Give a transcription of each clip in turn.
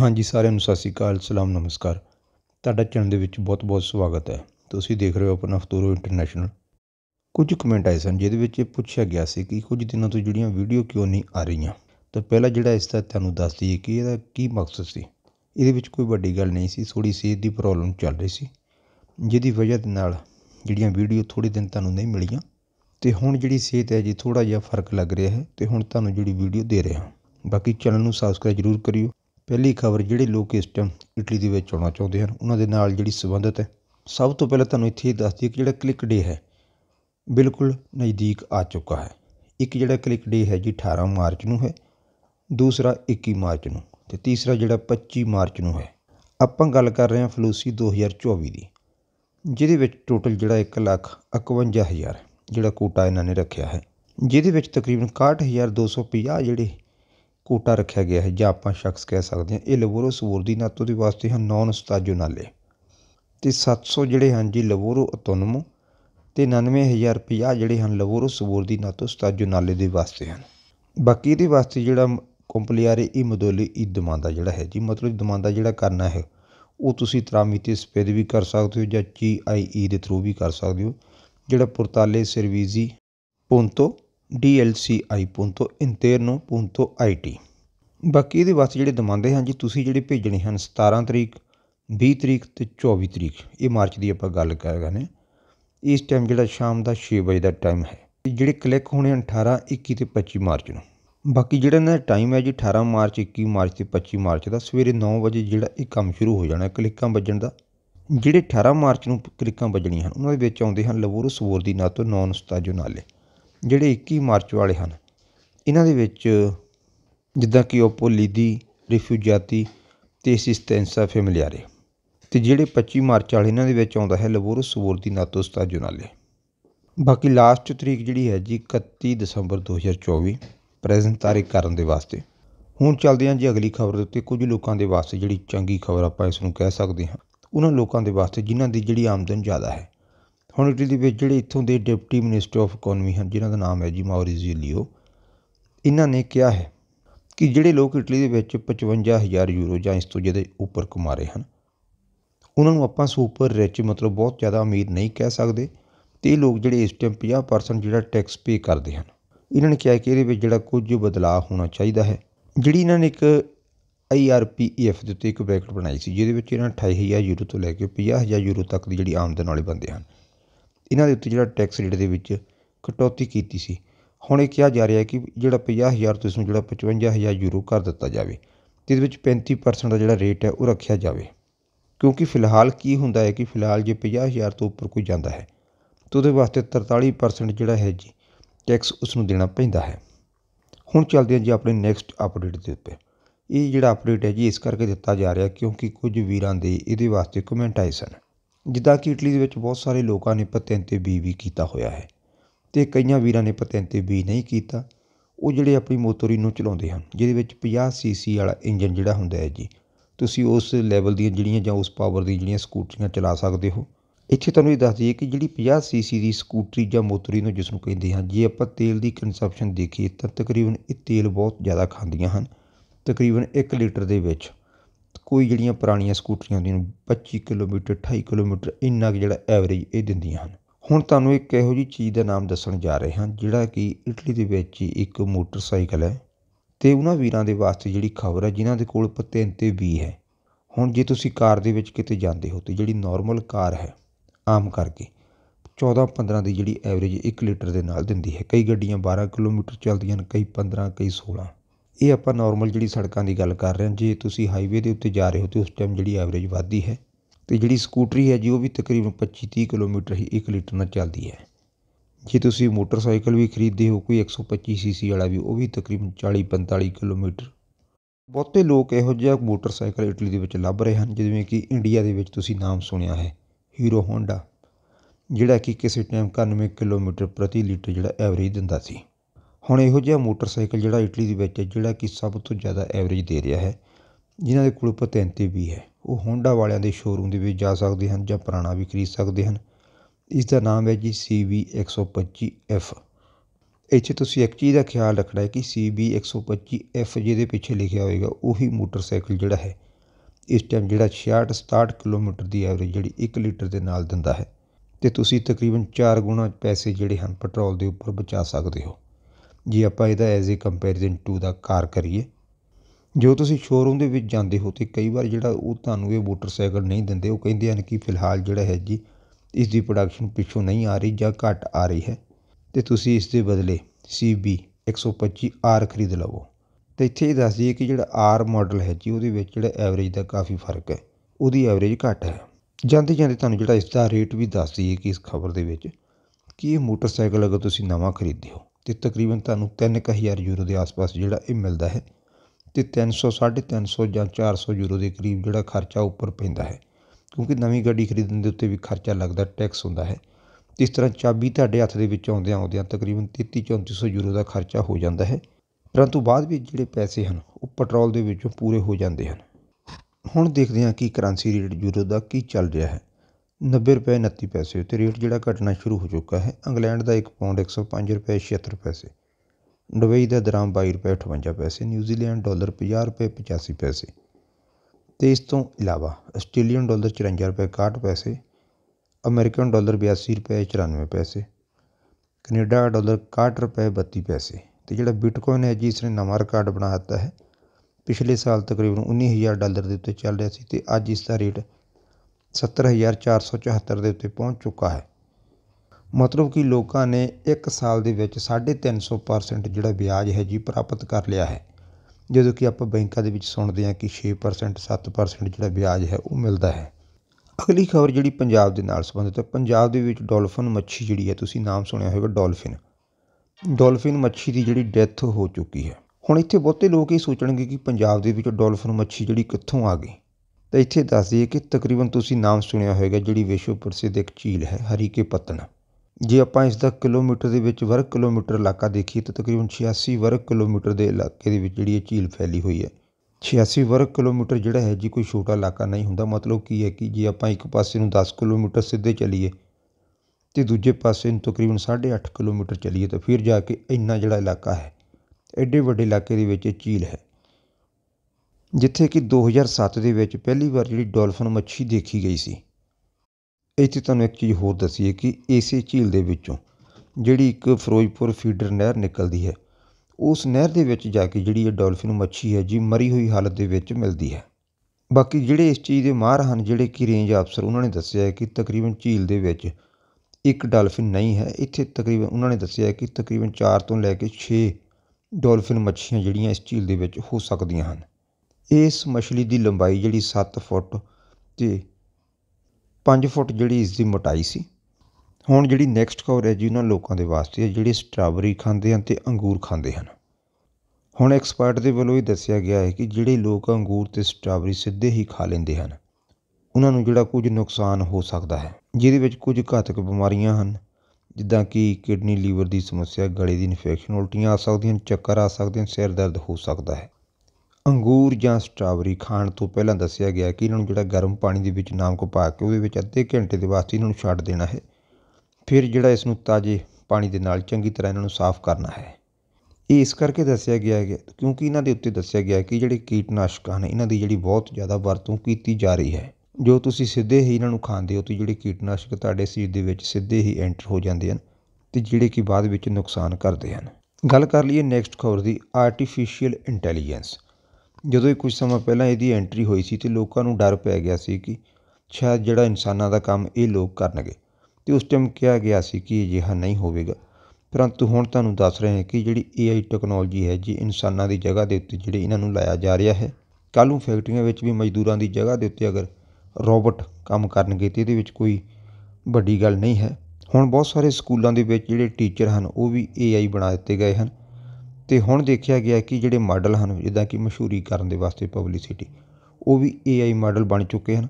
ਹਾਂਜੀ ਸਾਰਿਆਂ ਨੂੰ ਸਤਿ ਸ਼੍ਰੀ ਅਕਾਲ ਸਲਾਮ ਨਮਸਕਾਰ ਤੁਹਾਡਾ ਚੈਨਲ ਦੇ ਵਿੱਚ ਬਹੁਤ-ਬਹੁਤ ਸਵਾਗਤ ਹੈ ਤੁਸੀਂ ਦੇਖ ਰਹੇ ਹੋ ਆਪਣਾ ਫਤੂਰੋ ਇੰਟਰਨੈਸ਼ਨਲ ਕੁਝ ਕਮੈਂਟ ਆਏ ਸਨ ਜਿਹਦੇ ਵਿੱਚ ਇਹ ਪੁੱਛਿਆ ਗਿਆ ਸੀ ਕਿ ਕੁਝ ਦਿਨਾਂ ਤੋਂ ਜਿਹੜੀਆਂ ਵੀਡੀਓ ਕਿਉਂ ਨਹੀਂ ਆ ਰਹੀਆਂ ਤਾਂ ਪਹਿਲਾਂ ਜਿਹੜਾ ਇਸ ਦਾ ਤੁਹਾਨੂੰ ਦੱਸ ਦਈਏ ਕਿ ਇਹਦਾ ਕੀ ਮਕਸਦ ਸੀ ਇਹਦੇ ਵਿੱਚ ਕੋਈ ਵੱਡੀ ਗੱਲ ਨਹੀਂ ਸੀ ਥੋੜੀ ਸਿਹਤ ਦੀ ਪ੍ਰੋਬਲਮ ਚੱਲ ਰਹੀ ਸੀ ਜਿਹਦੀ ਵਜ੍ਹਾ ਦੇ ਨਾਲ ਜਿਹੜੀਆਂ ਵੀਡੀਓ ਥੋੜੇ ਦਿਨ ਤੁਹਾਨੂੰ ਨਹੀਂ ਮਿਲੀਆਂ ਤੇ ਹੁਣ ਜਿਹੜੀ ਸਿਹਤ ਹੈ ਜੀ ਥੋੜਾ ਜਿਹਾ ਫਰਕ ਲੱਗ ਰਿਹਾ ਹੈ ਤੇ ਹੁਣ ਤੁਹਾਨੂੰ ਜਿਹੜੀ ਵੀਡੀਓ ਦੇ ਰਿਹਾ ਬਾਕੀ ਚੈਨਲ ਨੂੰ ਸਬਸਕ੍ਰਾਈਬ ਜ਼ਰੂਰ ਕਰਿਓ ਪਹਿਲੀ ਖਬਰ ਜਿਹੜੇ ਲੋਕ ਇਸ ਟਾਈਮ ਇਟਲੀ ਦੇ ਵਿੱਚ ਆਉਣਾ ਚਾਹੁੰਦੇ ਹਨ ਉਹਨਾਂ ਦੇ ਨਾਲ ਜਿਹੜੀ ਸੰਬੰਧਿਤ ਹੈ ਸਭ ਤੋਂ ਪਹਿਲਾਂ ਤੁਹਾਨੂੰ ਇੱਥੇ ਦੱਸ ਦਈਏ ਕਿ ਜਿਹੜਾ ਕਲਿੱਕ ਡੇ ਹੈ ਬਿਲਕੁਲ ਨਜ਼ਦੀਕ ਆ ਚੁੱਕਾ ਹੈ ਇੱਕ ਜਿਹੜਾ ਕਲਿੱਕ ਡੇ ਹੈ ਜੀ 18 ਮਾਰਚ ਨੂੰ ਹੈ ਦੂਸਰਾ 21 ਮਾਰਚ ਨੂੰ ਤੇ ਤੀਸਰਾ ਜਿਹੜਾ 25 ਮਾਰਚ ਨੂੰ ਹੈ ਆਪਾਂ ਗੱਲ ਕਰ ਰਹੇ ਹਾਂ ਫਲੂਸੀ 2024 ਦੀ ਜਿਹਦੇ ਵਿੱਚ ਟੋਟਲ ਜਿਹੜਾ 1 ਲੱਖ 51000 ਜਿਹੜਾ ਕੋਟਾ ਇਹਨਾਂ ਨੇ ਰੱਖਿਆ ਹੈ ਜਿਹਦੇ ਵਿੱਚ ਤਕਰੀਬਨ 61250 ਜਿਹੜੇ ਕੋਟਾ ਰੱਖਿਆ ਗਿਆ ਹੈ ਜਾਂ ਆਪਾਂ ਸ਼ਖਸ ਕਹਿ ਸਕਦੇ ਹਾਂ ਇਹ ਲਵੋਰੋ ਸਬੂਰ ਦੀ ਨਾਤੋ ਦੇ ਵਾਸਤੇ ਹਨ ਨੌਨ ਉਸਤਾਜੋ ਨਾਲੇ ਤੇ 700 ਜਿਹੜੇ ਹਨ ਜੀ ਲਵੋਰੋ ਅਤਨਮ ਤੇ 99000 ਰੁਪਏ ਜਿਹੜੇ ਹਨ ਲਵੋਰੋ ਸਬੂਰ ਦੀ ਨਾਤੋ ਉਸਤਾਜੋ ਨਾਲੇ ਦੇ ਵਾਸਤੇ ਹਨ ਬਾਕੀ ਦੇ ਵਾਸਤੇ ਜਿਹੜਾ ਕੰਪਲੀਆਰੇ ਇਹ ਮਦੋਲੀ ਇਹ ਦਮਾਂਦਾ ਜਿਹੜਾ ਹੈ ਜੀ ਮਤਲਬ ਦਮਾਂਦਾ ਜਿਹੜਾ ਕਰਨਾ ਹੈ ਉਹ ਤੁਸੀਂ ਤਰਾਮੀਤੀ ਸਪੇਦ ਵੀ ਕਰ ਸਕਦੇ ਹੋ ਜਾਂ ਜੀ ਆਈ ਈ ਦੇ ਥਰੂ ਵੀ ਕਰ ਸਕਦੇ ਹੋ ਜਿਹੜਾ ਪੁਰਤਾਲੇ ਸਰਵੀਜ਼ੀ ਪੁੰਤੋ ਡੀਐਲਸੀਆਈ ਪੁੰਤੋ ਪੁੰਤੋ ਬਾਕੀ ਇਹਦੇ ਵਾਸਤੇ ਜਿਹੜੇ ਦਮਾਂਦੇ ਹਨ ਜੀ ਤੁਸੀਂ ਜਿਹੜੇ ਭੇਜਣੇ ਹਨ 17 ਤਰੀਕ 20 ਤਰੀਕ ਤੇ 24 ਤਰੀਕ ਇਹ ਮਾਰਚ ਦੀ ਆਪਾਂ ਗੱਲ ਕਰ ਰਹੇ ਨੇ ਇਸ ਟਾਈਮ ਜਿਹੜਾ ਸ਼ਾਮ ਦਾ 6 ਵਜੇ ਦਾ ਟਾਈਮ ਹੈ ਜਿਹੜੇ ਕਲਿੱਕ ਹੋਣੇ 18 21 ਤੇ 25 ਮਾਰਚ ਨੂੰ ਬਾਕੀ ਜਿਹੜਾ ਨਾ ਟਾਈਮ ਹੈ ਜੀ 18 ਮਾਰਚ 21 ਮਾਰਚ ਤੇ 25 ਮਾਰਚ ਦਾ ਸਵੇਰੇ 9 ਵਜੇ ਜਿਹੜਾ ਇਹ ਕੰਮ ਸ਼ੁਰੂ ਹੋ ਜਾਣਾ ਕਲਿੱਕਾਂ ਵੱਜਣ ਦਾ ਜਿਹੜੇ 18 ਮਾਰਚ ਨੂੰ ਕਲਿੱਕਾਂ ਵੱਜਣੀਆਂ ਹਨ ਉਹਨਾਂ ਦੇ ਵਿੱਚ ਆਉਂਦੇ ਹਨ ਲਵੋਰ ਸਵੋਰ ਦੀ ਨਾਤੋਂ ਨੌਨ ਸਤਾਜੋ ਨਾਲੇ ਜਿਹੜੇ 21 ਮਾਰਚ ਵਾਲੇ ਹਨ ਇਹਨਾਂ ਦੇ ਵਿੱਚ ਜਿੱਦਾਂ ਕਿ ਓਪੋਲੀਦੀ ਰਿਫਿਊਜਾਤੀ ਤੇ ਸਿਸਟੈਂਸਾ ਫੈਮਿਲੀਆਰੇ ਤੇ ਜਿਹੜੇ 25 ਮਾਰਚ ਵਾਲੇ ਇਹਨਾਂ ਦੇ ਵਿੱਚ ਆਉਂਦਾ ਹੈ ਲਵੋਰੋ ਸਵੋਰਦੀ ਨਾਤੋ ਜੁਨਾਲੇ ਬਾਕੀ ਲਾਸਟ ਤਰੀਕ ਜਿਹੜੀ ਹੈ ਜੀ 31 ਦਸੰਬਰ 2024 ਪ੍ਰੈਜ਼ੈਂਟ ਤਾਰੀਖ ਕਰਨ ਦੇ ਵਾਸਤੇ ਹੁਣ ਚੱਲਦੇ ਹਾਂ ਜੀ ਅਗਲੀ ਖਬਰ ਦੇ ਉੱਤੇ ਕੁਝ ਲੋਕਾਂ ਦੇ ਵਾਸਤੇ ਜਿਹੜੀ ਚੰਗੀ ਖਬਰ ਆਪਾਂ ਇਸ ਨੂੰ ਕਹਿ ਸਕਦੇ ਹਾਂ ਉਹਨਾਂ ਲੋਕਾਂ ਦੇ ਵਾਸਤੇ ਜਿਨ੍ਹਾਂ ਦੀ ਜਿਹੜੀ ਆਮਦਨ ਜ਼ਿਆਦਾ ਹੈ ਹੁਣ ਇਟਲੀ ਦੇ ਵਿੱਚ ਜਿਹੜੇ ਇੱਥੋਂ ਦੇ ਡਿਪਟੀ ਮਿਨਿਸਟਰ ਆਫ ਇਕਨੋਮੀ ਹਨ ਜਿਨ੍ਹਾਂ ਦਾ ਨਾਮ ਹੈ ਜੀ ਮਾਉਰੀਜ਼ੀਓ ਇਹਨਾਂ ਨੇ ਕਿਹਾ ਹੈ ਕਿ ਜਿਹੜੇ ਲੋਕ ਇਟਲੀ ਦੇ ਵਿੱਚ 55000 ਯੂਰੋ ਜਾਂ ਇਸ ਤੋਂ ਜਿਹਦੇ ਉੱਪਰ ਕਮਾ ਰਹੇ ਹਨ ਉਹਨਾਂ ਨੂੰ ਆਪਾਂ ਸੁਪਰ ਰਿਚ ਮਤਲਬ ਬਹੁਤ ਜ਼ਿਆਦਾ ਅਮੀਰ ਨਹੀਂ ਕਹਿ ਸਕਦੇ ਤੇ ਲੋਕ ਜਿਹੜੇ ਇਸ ਟਾਈਮ 50% ਜਿਹੜਾ ਟੈਕਸ ਪੇ ਕਰਦੇ ਹਨ ਇਹਨਾਂ ਨੇ ਕਿਹਾ ਕਿ ਇਹਦੇ ਵਿੱਚ ਜਿਹੜਾ ਕੁਝ ਬਦਲਾਅ ਹੋਣਾ ਚਾਹੀਦਾ ਹੈ ਜਿਹੜੀ ਇਹਨਾਂ ਨੇ ਇੱਕ ਆਈਆਰਪੀਐਫ ਦੇ ਉੱਤੇ ਇੱਕ ਬ੍ਰੈਕਟ ਬਣਾਈ ਸੀ ਜਿਹਦੇ ਵਿੱਚ ਇਹਨਾਂ 28000 ਯੂਰੋ ਤੋਂ ਲੈ ਕੇ 50000 ਯੂਰੋ ਤੱਕ ਦੀ ਜਿਹੜੀ ਆਮਦਨ ਵਾਲੇ ਬੰਦੇ ਹਨ ਇਹਨਾਂ ਦੇ ਉੱਤੇ ਜਿਹੜਾ ਟੈਕਸ ਰੇਟ ਦੇ ਵਿੱਚ ਕਟੌਤੀ ਕੀਤੀ ਸੀ ਹੁਣ ਇਹ ਕਿਹਾ ਜਾ ਰਿਹਾ ਕਿ ਜਿਹੜਾ 50000 ਤੁਸੀਂ ਤੋਂ ਜਿਹੜਾ 55000 ਯੂਰੋ ਕਰ ਦਿੱਤਾ ਜਾਵੇ ਤੇ ਇਸ ਵਿੱਚ 35% ਦਾ ਜਿਹੜਾ ਰੇਟ ਹੈ ਉਹ ਰੱਖਿਆ ਜਾਵੇ ਕਿਉਂਕਿ ਫਿਲਹਾਲ ਕੀ ਹੁੰਦਾ ਹੈ ਕਿ ਫਿਲਹਾਲ ਜੇ 50000 ਤੋਂ ਉੱਪਰ ਕੋਈ ਜਾਂਦਾ ਹੈ ਤਾਂ ਉਹਦੇ ਵਾਸਤੇ 43% ਜਿਹੜਾ ਹੈ ਜੀ ਟੈਕਸ ਉਸ ਨੂੰ ਦੇਣਾ ਪੈਂਦਾ ਹੈ ਹੁਣ ਚੱਲਦੇ ਹਾਂ ਜੀ ਆਪਣੇ ਨੈਕਸਟ ਅਪਡੇਟ ਦੇ ਉੱਤੇ ਇਹ ਜਿਹੜਾ ਅਪਡੇਟ ਹੈ ਜੀ ਇਸ ਕਰਕੇ ਦਿੱਤਾ ਜਾ ਰਿਹਾ ਕਿਉਂਕਿ ਕੁਝ ਵੀਰਾਂ ਦੇ ਇਹਦੇ ਵਾਸਤੇ ਕਮੈਂਟ ਆਏ ਸਨ ਜਿੱਦਾਂ ਕਿ ਇਟਲੀ ਦੇ ਵਿੱਚ ਬਹੁਤ ਸਾਰੇ ਲੋਕਾਂ ਨੇ ਪਤੈਂਤੇ ਬੀਵੀ ਕੀਤਾ ਹੋਇਆ ਹੈ ਤੇ ਕਈਆਂ ਵੀਰਾਂ ਨੇ ਪਤੰਤੇ ਵੀ ਨਹੀਂ ਕੀਤਾ ਉਹ ਜਿਹੜੇ ਆਪਣੀ ਮੋਟਰੀ ਨੂੰ ਚਲਾਉਂਦੇ ਹਨ ਜਿਹਦੇ ਵਿੱਚ 50 ਸੀਸੀ ਵਾਲਾ ਇੰਜਨ ਜਿਹੜਾ ਹੁੰਦਾ ਹੈ ਜੀ ਤੁਸੀਂ ਉਸ ਲੈਵਲ ਦੀਆਂ ਜਿਹੜੀਆਂ ਜਾਂ ਉਸ ਪਾਵਰ ਦੀ ਜਿਹੜੀਆਂ ਸਕੂਟਰੀਆਂ ਚਲਾ ਸਕਦੇ ਹੋ ਇੱਥੇ ਤੁਹਾਨੂੰ ਇਹ ਦੱਸ ਦਈਏ ਕਿ ਜਿਹੜੀ 50 ਸੀਸੀ ਦੀ ਸਕੂਟਰੀ ਜਾਂ ਮੋਟਰੀ ਨੂੰ ਜਿਸ ਨੂੰ ਕਹਿੰਦੇ ਹਨ ਜੇ ਆਪਾਂ ਤੇਲ ਦੀ ਕੰਸੈਪਸ਼ਨ ਦੇਖੀਏ ਤਾਂ ਤਕਰੀਬਨ ਇਹ ਤੇਲ ਬਹੁਤ ਜ਼ਿਆਦਾ ਖਾਂਦੀਆਂ ਹਨ ਤਕਰੀਬਨ 1 ਲੀਟਰ ਦੇ ਵਿੱਚ ਕੋਈ ਜਿਹੜੀਆਂ ਪੁਰਾਣੀਆਂ ਸਕੂਟਰੀਆਂ ਹੁੰਦੀਆਂ ਨੇ 25 ਕਿਲੋਮੀਟਰ 28 ਕਿਲੋਮੀਟਰ ਇੰਨਾ ਜਿਹੜਾ ਐਵਰੇਜ ਇਹ ਦਿੰਦੀਆਂ ਹਨ ਹੁਣ ਤੁਹਾਨੂੰ ਇੱਕ ਇਹੋ ਜਿਹੀ ਚੀਜ਼ ਦਾ ਨਾਮ ਦੱਸਣ ਜਾ ਰਹੇ ਹਾਂ ਜਿਹੜਾ ਕਿ ਇਟਲੀ ਦੇ ਵਿੱਚ ਇੱਕ ਮੋਟਰਸਾਈਕਲ ਹੈ ਤੇ ਉਹਨਾਂ ਵੀਰਾਂ ਦੇ ਵਾਸਤੇ ਜਿਹੜੀ ਖਬਰ ਹੈ ਜਿਨ੍ਹਾਂ ਦੇ ਕੋਲ ਤੇ ਵੀ ਹੈ ਹੁਣ ਜੇ ਤੁਸੀਂ ਕਾਰ ਦੇ ਵਿੱਚ ਕਿਤੇ ਜਾਂਦੇ ਹੋ ਤੇ ਜਿਹੜੀ ਨਾਰਮਲ ਕਾਰ ਹੈ ਆਮ ਕਰਕੇ 14 15 ਦੀ ਜਿਹੜੀ ਐਵਰੇਜ 1 ਲੀਟਰ ਦੇ ਨਾਲ ਦਿੰਦੀ ਹੈ ਕਈ ਗੱਡੀਆਂ 12 ਕਿਲੋਮੀਟਰ ਚੱਲਦੀਆਂ ਨੇ ਕਈ 15 ਕਈ 16 ਇਹ ਆਪਾਂ ਨਾਰਮਲ ਜਿਹੜੀ ਸੜਕਾਂ ਦੀ ਗੱਲ ਕਰ ਰਹੇ ਹਾਂ ਜੇ ਤੁਸੀਂ ਹਾਈਵੇ ਦੇ ਉੱਤੇ ਜਾ ਰਹੇ ਹੋ ਤੇ ਉਸ ਟਾਈਮ ਜਿਹੜੀ ਐਵਰੇਜ ਵੱਧਦੀ ਹੈ ਤੇ ਜਿਹੜੀ ਸਕੂਟਰੀ ਹੈ ਜੀ ਉਹ ਵੀ ਤਕਰੀਬਨ 25 30 ਕਿਲੋਮੀਟਰ ਹੀ 1 ਲੀਟਰ ਨਾਲ ਚੱਲਦੀ ਹੈ ਜੇ ਤੁਸੀਂ ਮੋਟਰਸਾਈਕਲ ਵੀ ਖਰੀਦਦੇ ਹੋ ਕੋਈ 125 ਸੀਸੀ ਵਾਲਾ ਵੀ ਉਹ ਵੀ ਤਕਰੀਬਨ 40 45 ਕਿਲੋਮੀਟਰ ਬਹੁਤੇ ਲੋਕ ਇਹੋ ਜਿਹਾ ਮੋਟਰਸਾਈਕਲ ਇਟਲੀ ਦੇ ਵਿੱਚ ਲੱਭ ਰਹੇ ਹਨ ਜਿਵੇਂ ਕਿ ਇੰਡੀਆ ਦੇ ਵਿੱਚ ਤੁਸੀਂ ਨਾਮ ਸੁਣਿਆ ਹੈ ਹੀਰੋ ਹੋਂਡਾ ਜਿਹੜਾ ਕਿ ਕਿਸੇ ਟਾਈਮ 91 ਕਿਲੋਮੀਟਰ ਪ੍ਰਤੀ ਲੀਟਰ ਜਿਹੜਾ ਐਵਰੇਜ ਦਿੰਦਾ ਸੀ ਹੁਣ ਇਹੋ ਜਿਹਾ ਮੋਟਰਸਾਈਕਲ ਜਿਹੜਾ ਇਟਲੀ ਦੇ ਵਿੱਚ ਹੈ ਜਿਹੜਾ ਕਿ ਸਭ ਤੋਂ ਜ਼ਿਆਦਾ ਐਵਰੇਜ ਦੇ ਰਿਹਾ ਹੈ ਜਿਨ੍ਹਾਂ ਦੇ ਕੋਲ 35 ਵੀ ਹੈ ਉਹ ਹੋਂਡਾ ਵਾਲਿਆਂ ਦੇ ਸ਼ੋਰੂਮ ਦੇ ਵਿੱਚ ਜਾ ਸਕਦੇ ਹਨ ਜਾਂ ਪੁਰਾਣਾ ਵੀ ਖਰੀਦ ਸਕਦੇ ਹਨ ਇਸ ਦਾ ਨਾਮ ਹੈ ਜੀ ਸੀ ਵੀ ਇੱਕ ਸੌ ਪੱਚੀ ਐੱਫ ਇੱਥੇ ਤੁਸੀਂ ਇੱਕ ਚੀਜ਼ ਦਾ ਖਿਆਲ ਰੱਖਣਾ ਹੈ ਕਿ ਸੀ ਬੀ ਇੱਕ ਸੌ ਪੱਚੀ ਐੱਫ ਜਿਹਦੇ ਪਿੱਛੇ ਲਿਖਿਆ ਹੋਏਗਾ ਉਹੀ ਮੋਟਰਸਾਈਕਲ ਜਿਹੜਾ ਹੈ ਇਸ ਟਾਈਮ ਜਿਹੜਾ 66 67 ਕਿਲੋਮੀਟਰ ਦੀ ਐਵਰੇਜ ਜਿਹੜੀ 1 ਲੀਟਰ ਦੇ ਨਾਲ ਦਿੰਦਾ ਹੈ ਤੇ ਤੁਸੀਂ ਤਕਰੀਬਨ 4 ਗੁਣਾ ਪੈਸੇ ਜਿਹੜੇ ਹਨ ਪੈਟਰੋਲ ਦੇ ਉੱਪਰ ਬਚਾ ਸਕਦੇ ਹੋ ਜੇ ਆਪਾਂ ਇਹਦਾ ਐਜ਼ ਅ ਕੰਪੈਰੀਜ਼ਨ ਟੂ ਦਾ ਕਾਰ ਕਰੀਏ ਜੋ ਤੁਸੀਂ ਸ਼ੋਰੂਮ ਦੇ ਵਿੱਚ ਜਾਂਦੇ ਹੋ ਤੇ ਕਈ ਵਾਰ ਜਿਹੜਾ ਉਹ ਤੁਹਾਨੂੰ ਇਹ ਮੋਟਰਸਾਈਕਲ ਨਹੀਂ ਦਿੰਦੇ ਉਹ ਕਹਿੰਦੇ ਹਨ ਕਿ ਫਿਲਹਾਲ ਜਿਹੜਾ ਹੈ ਜੀ ਇਸ ਦੀ ਪ੍ਰੋਡਕਸ਼ਨ ਪਿੱਛੋਂ ਨਹੀਂ ਆ ਰਹੀ ਜਾਂ ਘੱਟ ਆ ਰਹੀ ਹੈ ਤੇ ਤੁਸੀਂ ਇਸ ਦੇ ਬਦਲੇ CB 125R ਆਰ ਖਰੀਦ ਲਵੋ ਤੇ ਇੱਥੇ ਇਹ ਦੱਸ ਦਈਏ ਕਿ ਜਿਹੜਾ ਆਰ ਮਾਡਲ ਹੈ ਜੀ ਉਹਦੇ ਵਿੱਚ ਜਿਹੜਾ ਐਵਰੇਜ ਦਾ ਕਾਫੀ ਫਰਕ ਹੈ ਉਹਦੀ ਐਵਰੇਜ ਘੱਟ ਹੈ ਜਾਂਦੇ ਜਾਂਦੇ ਤੁਹਾਨੂੰ ਜਿਹੜਾ ਇਸ ਦਾ ਰੇਟ ਵੀ ਦੱਸ ਦਈਏ ਕਿ ਇਸ ਖਬਰ ਦੇ ਵਿੱਚ ਕਿ ਇਹ ਮੋਟਰਸਾਈਕਲ ਅਗਰ ਤੁਸੀਂ ਨਵਾਂ ਖਰੀਦਦੇ ਹੋ ਤੇ ਤਕਰੀਬਨ ਤੁਹਾਨੂੰ 3000 ਯੂਰੋ ਦੇ ਆਸ-ਪਾਸ ਜਿਹੜਾ ਇਹ ਮਿਲਦਾ ਹੈ ਤੇ 300 350 ਜਾਂ 400 ਯੂਰੋ ਦੇ ਕਰੀਬ ਜਿਹੜਾ ਖਰਚਾ ਉੱਪਰ ਪੈਂਦਾ ਹੈ ਕਿਉਂਕਿ ਨਵੀਂ ਗੱਡੀ ਖਰੀਦਣ ਦੇ ਉੱਤੇ ਵੀ ਖਰਚਾ ਲੱਗਦਾ ਟੈਕਸ ਹੁੰਦਾ ਹੈ ਇਸ ਤਰ੍ਹਾਂ ਚਾਬੀ ਤੁਹਾਡੇ ਹੱਥ ਦੇ ਵਿੱਚ ਆਉਂਦਿਆਂ ਆਉਂਦਿਆਂ ਤਕਰੀਬਨ 33 3400 ਯੂਰੋ ਦਾ ਖਰਚਾ ਹੋ ਜਾਂਦਾ ਹੈ ਪਰੰਤੂ ਬਾਅਦ ਵਿੱਚ ਜਿਹੜੇ ਪੈਸੇ ਹਨ ਉਹ ਪੈਟਰੋਲ ਦੇ ਵਿੱਚੋਂ ਪੂਰੇ ਹੋ ਜਾਂਦੇ ਹਨ ਹੁਣ ਦੇਖਦੇ ਹਾਂ ਕਿ ਕਰੰਸੀ ਰੇਟ ਯੂਰੋ ਦਾ ਕੀ ਚੱਲ ਰਿਹਾ ਹੈ 90 ਰੁਪਏ 29 ਪੈਸੇ ਤੇ ਰੇਟ ਜਿਹੜਾ ਘਟਣਾ ਸ਼ੁਰੂ ਹੋ ਚੁੱਕਾ ਹੈ ਇੰਗਲੈਂਡ ਦਾ 1 ਪਾਉਂਡ 105 ਰੁਪਏ 76 ਪੈਸੇ ਡਬਈ ਦਾ ਦਰਾਮ 22 ਰੁਪਏ 58 ਪੈਸੇ ਨਿਊਜ਼ੀਲੈਂਡ ਡਾਲਰ 50 ਰੁਪਏ 85 ਪੈਸੇ ਤੇ ਇਸ ਤੋਂ ਇਲਾਵਾ ਆਸਟ੍ਰੇਲੀਅਨ ਡਾਲਰ 54 ਰੁਪਏ 61 ਪੈਸੇ ਅਮਰੀਕਨ ਡਾਲਰ 82 ਰੁਪਏ 94 ਪੈਸੇ ਕੈਨੇਡਾ ਡਾਲਰ 61 ਰੁਪਏ 32 ਪੈਸੇ ਤੇ ਜਿਹੜਾ ਬਿਟਕੋਇਨ ਹੈ ਜੀ ਇਸ ਨੇ ਨਵਾਂ ਰਿਕਾਰਡ ਬਣਾ ਦਿੱਤਾ ਹੈ ਪਿਛਲੇ ਸਾਲ ਤਕਰੀਬਨ 19000 ਡਾਲਰ ਦੇ ਉੱਤੇ ਚੱਲ ਰਿਹਾ ਸੀ ਤੇ ਅੱਜ ਇਸ ਦਾ ਰੇਟ 70474 ਦੇ ਉੱਤੇ ਪਹੁੰਚ ਚੁੱਕਾ ਹੈ ਮਤਲਬ ਕਿ ਲੋਕਾਂ ਨੇ ਇੱਕ ਸਾਲ ਦੇ ਵਿੱਚ 350% ਜਿਹੜਾ ਵਿਆਜ ਹੈ ਜੀ ਪ੍ਰਾਪਤ ਕਰ ਲਿਆ ਹੈ ਜਦੋਂ ਕਿ ਆਪਾਂ ਬੈਂਕਾਂ ਦੇ ਵਿੱਚ ਸੁਣਦੇ ਹਾਂ ਕਿ 6% 7% ਜਿਹੜਾ ਵਿਆਜ ਹੈ ਉਹ ਮਿਲਦਾ ਹੈ ਅਗਲੀ ਖਬਰ ਜਿਹੜੀ ਪੰਜਾਬ ਦੇ ਨਾਲ ਸੰਬੰਧਿਤ ਹੈ ਪੰਜਾਬ ਦੇ ਵਿੱਚ ਡੋਲਫਿਨ ਮੱਛੀ ਜਿਹੜੀ ਹੈ ਤੁਸੀਂ ਨਾਮ ਸੁਣਿਆ ਹੋਵੇਗਾ ਡੋਲਫਿਨ ਡੋਲਫਿਨ ਮੱਛੀ ਦੀ ਜਿਹੜੀ ਡੈਥ ਹੋ ਚੁੱਕੀ ਹੈ ਹੁਣ ਇੱਥੇ ਬਹੁਤੇ ਲੋਕ ਇਹ ਸੋਚਣਗੇ ਕਿ ਪੰਜਾਬ ਦੇ ਵਿੱਚ ਡੋਲਫਿਨ ਮੱਛੀ ਜਿਹੜੀ ਕਿੱਥੋਂ ਆ ਗਈ ਤਾਂ ਇੱਥੇ ਦੱਸ ਦਈਏ ਕਿ ਤਕਰੀਬਨ ਤੁਸੀਂ ਨਾਮ ਸੁਣਿਆ ਹੋਵੇਗਾ ਜਿਹੜੀ ਵਿਸ਼ਵ ਪ੍ਰਸਿੱਧ ਇੱਕ ਝੀਲ ਹੈ ਹਰੀਕੇ ਪਤਨ ਜੇ ਆਪਾਂ ਇਸ ਦਾ ਕਿਲੋਮੀਟਰ ਦੇ ਵਿੱਚ ਵਰਗ ਕਿਲੋਮੀਟਰ ਇਲਾਕਾ ਦੇਖੀਏ ਤਾਂ ਤਕਰੀਬਨ 86 ਵਰਗ ਕਿਲੋਮੀਟਰ ਦੇ ਇਲਾਕੇ ਦੇ ਵਿੱਚ ਜਿਹੜੀ ਇਹ ਝੀਲ ਫੈਲੀ ਹੋਈ ਹੈ 86 ਵਰਗ ਕਿਲੋਮੀਟਰ ਜਿਹੜਾ ਹੈ ਜੀ ਕੋਈ ਛੋਟਾ ਇਲਾਕਾ ਨਹੀਂ ਹੁੰਦਾ ਮਤਲਬ ਕੀ ਹੈ ਕਿ ਜੇ ਆਪਾਂ ਇੱਕ ਪਾਸੇ ਨੂੰ 10 ਕਿਲੋਮੀਟਰ ਸਿੱਧੇ ਚੱਲੀਏ ਤੇ ਦੂਜੇ ਪਾਸੇ ਨੂੰ ਤਕਰੀਬਨ 8.5 ਕਿਲੋਮੀਟਰ ਚੱਲੀਏ ਤਾਂ ਫਿਰ ਜਾ ਕੇ ਇੰਨਾ ਜਿਹੜਾ ਇਲਾਕਾ ਹੈ ਐਡੇ ਵੱਡੇ ਇਲਾਕੇ ਦੇ ਵਿੱਚ ਝੀਲ ਹੈ ਜਿੱਥੇ ਕਿ 2007 ਦੇ ਵਿੱਚ ਪਹਿਲੀ ਵਾਰ ਜਿਹੜੀ ਡੋਲਫਿਨ ਮੱਛੀ ਦੇਖੀ ਗਈ ਸੀ ਇੱਥੇ ਤੁਹਾਨੂੰ ਇੱਕ ਚੀਜ਼ ਹੋਰ ਦੱਸੀਏ ਕਿ ਇਸੇ ਝੀਲ ਦੇ ਵਿੱਚੋਂ ਜਿਹੜੀ ਇੱਕ ਫਿਰੋਜ਼ਪੁਰ ਫੀਡਰ ਨਹਿਰ ਨਿਕਲਦੀ ਹੈ ਉਸ ਨਹਿਰ ਦੇ ਵਿੱਚ ਜਾ ਕੇ ਜਿਹੜੀ ਇਹ ਡੋਲਫਿਨ ਮੱਛੀ ਹੈ ਜੀ ਮਰੀ ਹੋਈ ਹਾਲਤ ਦੇ ਵਿੱਚ ਮਿਲਦੀ ਹੈ ਬਾਕੀ ਜਿਹੜੇ ਇਸ ਚੀਜ਼ ਦੇ ਮਾਹਰ ਹਨ ਜਿਹੜੇ ਕਿ ਰੇਂਜ ਅਫਸਰ ਉਹਨਾਂ ਨੇ ਦੱਸਿਆ ਹੈ ਕਿ ਤਕਰੀਬਨ ਝੀਲ ਦੇ ਵਿੱਚ ਇੱਕ ਡਾਲਫਿਨ ਨਹੀਂ ਹੈ ਇੱਥੇ ਤਕਰੀਬਨ ਉਹਨਾਂ ਨੇ ਦੱਸਿਆ ਹੈ ਕਿ ਤਕਰੀਬਨ 4 ਤੋਂ ਲੈ ਕੇ 6 ਡਾਲਫਿਨ ਮੱਛੀਆਂ ਜਿਹੜੀਆਂ ਇਸ ਝੀਲ ਦੇ ਵਿੱਚ ਹੋ ਸਕਦੀਆਂ ਹਨ ਇਸ ਮਛਲੀ ਦੀ ਲੰਬਾਈ ਜਿਹੜੀ 7 ਫੁੱਟ ਤੇ 5 ਫੁੱਟ ਜਿਹੜੀ ਇਸ ਦੀ ਮੋਟਾਈ ਸੀ ਹੁਣ ਜਿਹੜੀ ਨੈਕਸਟ ਕਵਰ ਹੈ ਜੀ ਉਹਨਾਂ ਲੋਕਾਂ ਦੇ ਵਾਸਤੇ ਹੈ ਜਿਹੜੇ ਸਟ੍ਰਾਬਰੀ ਖਾਂਦੇ ਹਨ ਤੇ ਅੰਗੂਰ ਖਾਂਦੇ ਹਨ ਹੁਣ ਐਕਸਪਰਟ ਦੇ ਵੱਲੋਂ ਇਹ ਦੱਸਿਆ ਗਿਆ ਹੈ ਕਿ ਜਿਹੜੇ ਲੋਕ ਅੰਗੂਰ ਤੇ ਸਟ੍ਰਾਬਰੀ ਸਿੱਧੇ ਹੀ ਖਾ ਲੈਂਦੇ ਹਨ ਉਹਨਾਂ ਨੂੰ ਜਿਹੜਾ ਕੁਝ ਨੁਕਸਾਨ ਹੋ ਸਕਦਾ ਹੈ ਜਿਹਦੇ ਵਿੱਚ ਕੁਝ ਘਾਤਕ ਬਿਮਾਰੀਆਂ ਹਨ ਜਿੱਦਾਂ ਕਿ ਕਿਡਨੀ ਲੀਵਰ ਦੀ ਸਮੱਸਿਆ ਗਲੇ ਦੀ ਇਨਫੈਕਸ਼ਨ ਉਲਟੀਆਂ ਆ ਸਕਦੀਆਂ ਚੱਕਰ ਆ ਸਕਦੇ ਹਨ ਸਿਰ ਦਰਦ ਹੋ ਸਕਦਾ ਹੈ ਅੰਗੂਰ ਜਾਂ ਸਟਰਾਬਰੀ ਖਾਣ ਤੋਂ ਪਹਿਲਾਂ ਦੱਸਿਆ ਗਿਆ ਕਿ ਇਹਨਾਂ ਨੂੰ ਜਿਹੜਾ ਗਰਮ ਪਾਣੀ ਦੇ ਵਿੱਚ ਕੋ ਪਾ ਕੇ ਉਹਦੇ ਵਿੱਚ ਅੱਧੇ ਘੰਟੇ ਦੇ ਵਾਸਤੇ ਇਹਨਾਂ ਨੂੰ ਛੱਡ ਦੇਣਾ ਹੈ ਫਿਰ ਜਿਹੜਾ ਇਸ ਨੂੰ ਤਾਜ਼ੇ ਪਾਣੀ ਦੇ ਨਾਲ ਚੰਗੀ ਤਰ੍ਹਾਂ ਇਹਨਾਂ ਨੂੰ ਸਾਫ਼ ਕਰਨਾ ਹੈ ਇਹ ਇਸ ਕਰਕੇ ਦੱਸਿਆ ਗਿਆ ਹੈ ਕਿਉਂਕਿ ਇਹਨਾਂ ਦੇ ਉੱਤੇ ਦੱਸਿਆ ਗਿਆ ਕਿ ਜਿਹੜੇ ਕੀਟਨਾਸ਼ਕ ਹਨ ਇਹਨਾਂ ਦੀ ਜਿਹੜੀ ਬਹੁਤ ਜ਼ਿਆਦਾ ਵਰਤੋਂ ਕੀਤੀ ਜਾ ਰਹੀ ਹੈ ਜੋ ਤੁਸੀਂ ਸਿੱਧੇ ਹੀ ਇਹਨਾਂ ਨੂੰ ਖਾਂਦੇ ਹੋ ਤੇ ਜਿਹੜੇ ਕੀਟਨਾਸ਼ਕ ਤੁਹਾਡੇ ਸਰੀਰ ਦੇ ਵਿੱਚ ਸਿੱਧੇ ਹੀ ਐਂਟਰ ਹੋ ਜਾਂਦੇ ਹਨ ਤੇ ਜਿਹੜੇ ਕਿ ਬਾਅਦ ਵਿੱਚ ਨੁਕਸਾਨ ਕਰਦੇ ਹਨ ਗੱਲ ਕਰ ਲਈਏ ਨੈਕਸਟ ਖਬਰ ਦੀ ਆਰਟੀਫੀਸ਼ੀਅਲ ਇੰਟੈਲੀਜੈਂਸ ਜਦੋਂ ਇਹ ਕੁਝ ਸਮਾਂ ਪਹਿਲਾਂ ਇਹਦੀ ਐਂਟਰੀ ਹੋਈ ਸੀ ਤੇ ਲੋਕਾਂ ਨੂੰ ਡਰ ਪੈ ਗਿਆ ਸੀ ਕਿ ਸ਼ਾਇਦ ਜਿਹੜਾ ਇਨਸਾਨਾਂ ਦਾ ਕੰਮ ਇਹ ਲੋਕ ਕਰਨਗੇ ਤੇ ਉਸ ਟਾਈਮ ਕਿਹਾ ਗਿਆ ਸੀ ਕਿ ਅਜਿਹਾ ਨਹੀਂ ਹੋਵੇਗਾ ਪਰੰਤੂ ਹੁਣ ਤੁਹਾਨੂੰ ਦੱਸ ਰਹੇ ਹਾਂ ਕਿ ਜਿਹੜੀ AI ਟੈਕਨੋਲੋਜੀ ਹੈ ਜੀ ਇਨਸਾਨਾਂ ਦੀ ਜਗ੍ਹਾ ਦੇ ਉੱਤੇ ਜਿਹੜੇ ਇਹਨਾਂ ਨੂੰ ਲਾਇਆ ਜਾ ਰਿਹਾ ਹੈ ਕੱਲ ਨੂੰ ਫੈਕਟਰੀਆਂ ਵਿੱਚ ਵੀ ਮਜ਼ਦੂਰਾਂ ਦੀ ਜਗ੍ਹਾ ਦੇ ਉੱਤੇ ਅਗਰ ਰੋਬੋਟ ਕੰਮ ਕਰਨਗੇ ਤੇ ਇਹਦੇ ਵਿੱਚ ਕੋਈ ਵੱਡੀ ਗੱਲ ਨਹੀਂ ਹੈ ਹੁਣ ਬਹੁਤ ਸਾਰੇ ਸਕੂਲਾਂ ਦੇ ਵਿੱਚ ਜਿਹੜੇ ਟੀਚਰ ਹਨ ਉਹ ਵੀ AI ਬਣਾ ਦਿੱਤੇ ਗਏ ਹਨ ਅਤੇ ਹੁਣ ਦੇਖਿਆ ਗਿਆ ਕਿ ਜਿਹੜੇ ਮਾਡਲ ਹਨ ਜਿੱਦਾਂ ਕਿ ਮਸ਼ਹੂਰੀ ਕਰਨ ਦੇ ਵਾਸਤੇ ਪਬਲਿਸਿਟੀ ਉਹ ਵੀ ਏ ਆਈ ਮਾਡਲ ਬਣ ਚੁੱਕੇ ਹਨ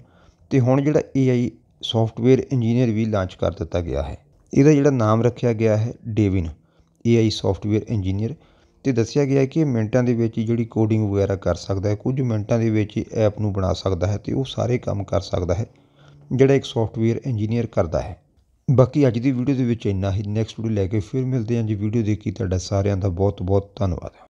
ਅਤੇ ਹੁਣ ਜਿਹੜਾ ਏ ਆਈ ਸੋਫਟਵੇਅਰ ਇੰਜੀਨੀਅਰ ਵੀ ਲਾਂਚ ਕਰ ਦਿੱਤਾ ਗਿਆ ਹੈ ਇਹਦਾ ਜਿਹੜਾ ਨਾਮ ਰੱਖਿਆ ਗਿਆ ਹੈ Devin A I software engineer ਅਤੇ ਦੱਸਿਆ ਗਿਆ ਕਿ ਮਿੰਟਾਂ ਦੇ ਵਿੱਚ ਜਿਹੜੀ ਕੋਡਿੰਗ ਵਗੈਰਾ ਕਰ ਸਕਦਾ ਹੈ ਕੁਝ ਮਿੰਟਾਂ ਦੇ ਵਿੱਚ ਐਪ ਨੂੰ ਬਣਾ ਸਕਦਾ ਹੈ ਅਤੇ ਉਹ ਸਾਰੇ ਕੰਮ ਕਰ ਸਕਦਾ ਹੈ ਜਿਹੜਾ ਇੱਕ ਸੋਫਟਵੇਅਰ ਇੰਜੀਨੀਅਰ ਕਰਦਾ ਹੈ ਬਾਕੀ ਅੱਜ ਦੀ ਵੀਡੀਓ ਦੇ ਵਿੱਚ ਇੰਨਾ ਹੀ ਨੈਕਸਟ ਵੀਡੀਓ ਲੈ ਕੇ ਫਿਰ ਮਿਲਦੇ ਹਾਂ ਜੀ ਵੀਡੀਓ ਦੇਖੀ ਤੁਹਾਡਾ ਸਾਰਿਆਂ ਦਾ ਬਹੁਤ ਬਹੁਤ ਧੰਨਵਾਦ